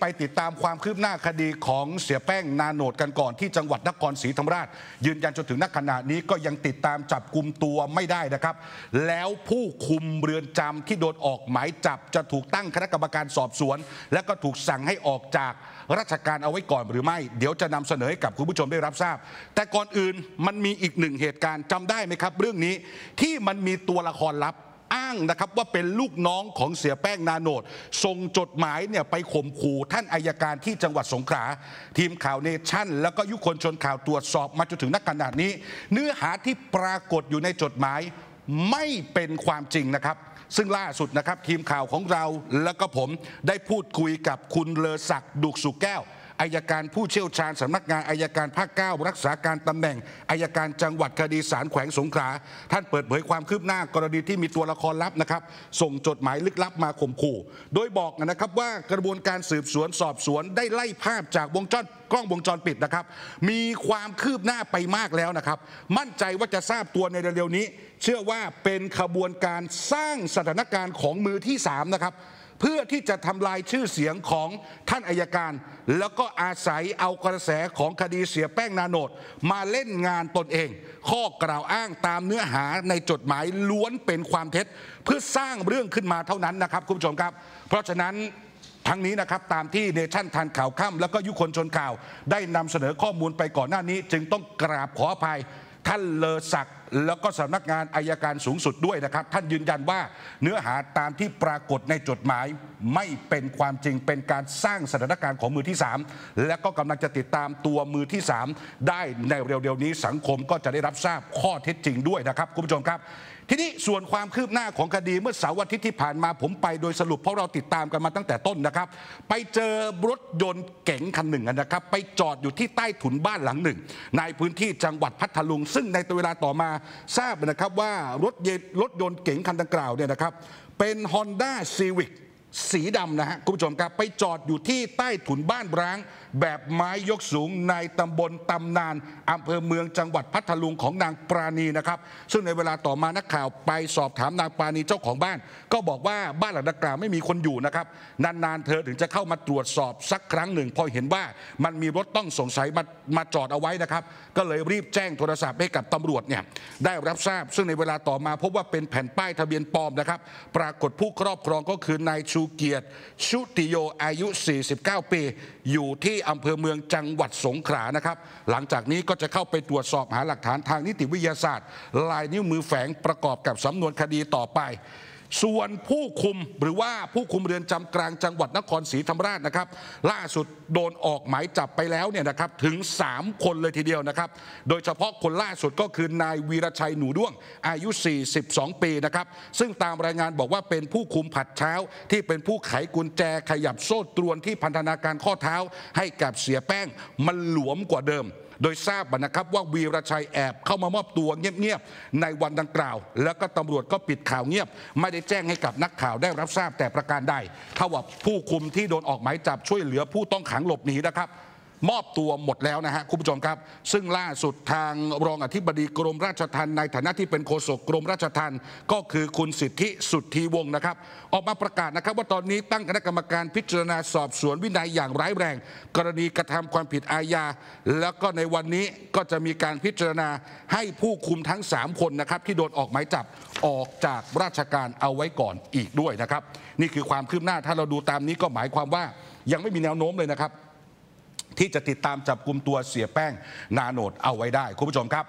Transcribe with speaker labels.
Speaker 1: ไปติดตามความคืบหน้าคดีของเสียแป้ง นาโนดกันก่อนที่จังหวัดนครศรีธรรมราช ยืนยันจนถึงนักขณะ นี้ก็ยังติดตามจับกลุ่มตัวไม่ได้นะครับ แล้วผู้คุมเรือนจำที่โดนออก หมาย จับ จะถูกตั้งคณะกรรมการสอบสวน และก็ถูกสั่งให้ออกจากราชการเอาไว้ก่อนหรือไม่ เดี๋ยวจะนำเสนอให้กับคุณผู้ชมได้รับทราบ แต่ก่อนอื่นมันมีอีกหนึ่งเหตุการณ์จำได้ไหมครับ เรื่องนี้ที่มันมีตัวละครลับอ้างนะครับว่าเป็นลูกน้องของเสียแป้งนาโนดส่งจดหมายเนี่ยไปข่มขู่ท่านอายการที่จังหวัดสงขลาทีมข่าวเนชั่น แล้วก็ยุคนชนข่าวตรวจสอบมาจนถึงนักขนาดนี้ เนื้อหาที่ปรากฏอยู่ในจดหมายไม่เป็นความจริงนะครับ ซึ่งล่าสุดนะครับทีมข่าวของเราแล้วก็ผมได้พูดคุยกับคุณเลอศักดุกสุแก้วอายการผู้เชี่ยวชาญสำนักงานอายการภาคเก้ารักษาการตำแหน่งอายการจังหวัดคดีสารแขวงสงขลาท่านเปิดเผยความคืบหน้ากรณีที่มีตัวละครลับนะครับ ส่งจดหมายลึกลับมาข่มขู่โดยบอกนะครับว่ากระบวนการสืบสวนสอบสวนได้ไล่ภาพจากวงจรกล้องวงจรปิดนะครับ มีความคืบหน้าไปมากแล้วนะครับ มั่นใจว่าจะทราบตัวในเร็วๆนี้ เชื่อว่าเป็นขบวนการสร้างสถานการณ์ของมือที่ 3 นะครับเพื่อที่จะทำลายชื่อเสียงของท่านอายการ แล้วก็อาศัยเอากระแสของคดีเสียแป้งนาโนดมาเล่นงานตนเอง ข้อกล่าวอ้างตามเนื้อหาในจดหมายล้วนเป็นความเท็จ เพื่อสร้างเรื่องขึ้นมาเท่านั้นนะครับคุณผู้ชมครับ เพราะฉะนั้นทั้งนี้นะครับตามที่เนชั่นทันข่าวค่ำแล้วก็ยุคนชนข่าวได้นำเสนอข้อมูลไปก่อนหน้านี้จึงต้องกราบขออภัยท่านเลอศักดแล้วก็สำนักงานอายการสูงสุดด้วยนะครับ ท่านยืนยันว่าเนื้อหาตามที่ปรากฏในจดหมาย ไม่เป็นความจริงเป็นการสร้างสถานการณ์ของมือที่ 3 และก็กำลังจะติดตามตัวมือที่ 3 ได้ในเร็วๆนี้สังคมก็จะได้รับทราบข้อเท็จจริงด้วยนะครับ คุณผู้ชมครับ ทีนี้ส่วนความคืบหน้าของคดีเมื่อเสาร์อาทิตย์ที่ผ่านมาผมไปโดยสรุปเพราะเราติดตามกันมาตั้งแต่ต้นนะครับไปเจอรถยนต์เก๋งคันหนึ่งนะครับไปจอดอยู่ที่ใต้ถุนบ้านหลังหนึ่งในพื้นที่จังหวัดพัทลุงซึ่งในตัวเวลาต่อมาทราบนะครับว่ารถเยรถยนต์เก๋งคันดังกล่าวเนี่ยนะครับ เป็น Honda Civic สีดำนะฮะคุณผู้ชมครับไปจอดอยู่ที่ใต้ถุนบ้านร้างแบบไม้ยกสูงในตำบลตำนานอำเภอเมืองจังหวัดพัทลุงของนางปราณีนะครับซึ่งในเวลาต่อมานักข่าวไปสอบถามนางปราณีเจ้าของบ้านก็บอกว่าบ้านหลังดังกล่าวไม่มีคนอยู่นะครับนานๆเธอถึงจะเข้ามาตรวจสอบสักครั้งหนึ่ง พอเห็นว่ามันมีรถต้องสงสัยมามาจอดเอาไว้นะครับ ก็เลยรีบแจ้งโทรศัพท์ให้กับตำรวจเนี่ยได้รับทราบ ซึ่งในเวลาต่อมา พบว่าเป็นแผ่นป้ายทะเบียนปลอมนะครับปรากฏผู้ครอบครองก็คือนายชูเกียรติ ชุติโยอายุ 49 ปี อยู่ที่อำเภอเมืองจังหวัดสงขลานะครับ หลังจากนี้ก็จะเข้าไปตรวจสอบหาหลักฐานทางนิติวิทยาศาสตร์ ลายนิ้วมือแฝงประกอบกับสำนวนคดีต่อไปส่วนผู้คุมหรือว่าผู้คุมเรือนจำกลางจังหวัดนครศรีธรรมราชนะครับ ล่าสุดโดนออกหมายจับไปแล้วเนี่ยนะครับถึง 3 คนเลยทีเดียวนะครับโดยเฉพาะคนล่าสุดก็คือนายวีรชัยหนูด้วงอายุ 42 ปีนะครับซึ่งตามรายงานบอกว่าเป็นผู้คุมผัดเช้าที่เป็นผู้ไขกุญแจขยับโซ่ตรวนที่พันธนาการข้อเท้าให้กับเสียแป้งมันหลวมกว่าเดิมโดยทราบนะครับว่าวีรชัยแอบเข้ามามอบตัวเงียบๆในวันดังกล่าวแล้วก็ตำรวจก็ปิดข่าวเงียบ ไม่ได้แจ้งให้กับนักข่าวได้รับทราบแต่ประการใดเท่ากับผู้คุมที่โดนออกหมายจับช่วยเหลือผู้ต้องขังหลบหนีนะครับมอบตัวหมดแล้วนะฮะคุณผู้ชมครับ ซึ่งล่าสุดทางรองอธิบดีกรมราชทัณฑ์ในฐานะที่เป็นโฆษกกรมราชทัณฑ์ก็คือคุณสิทธิสุทธีวงศ์นะครับ ออกมาประกาศนะครับ ว่าตอนนี้ตั้งคณะกรรมการพิจารณาสอบสวนวินัยอย่างร้ายแรง กรณีกระทำความผิดอาญาแล้วก็ในวันนี้ก็จะมีการพิจารณาให้ผู้คุมทั้ง3คนนะครับ ที่โดนออกหมายจับออกจากราชการเอาไว้ก่อนอีกด้วยนะครับ นี่คือความคืบหน้าถ้าเราดูตามนี้ก็หมายความว่ายังไม่มีแนวโน้มเลยนะครับที่จะติดตามจับกลุ่มตัวเสียแป้ง นาโนดเอาไว้ได้ คุณผู้ชมครับ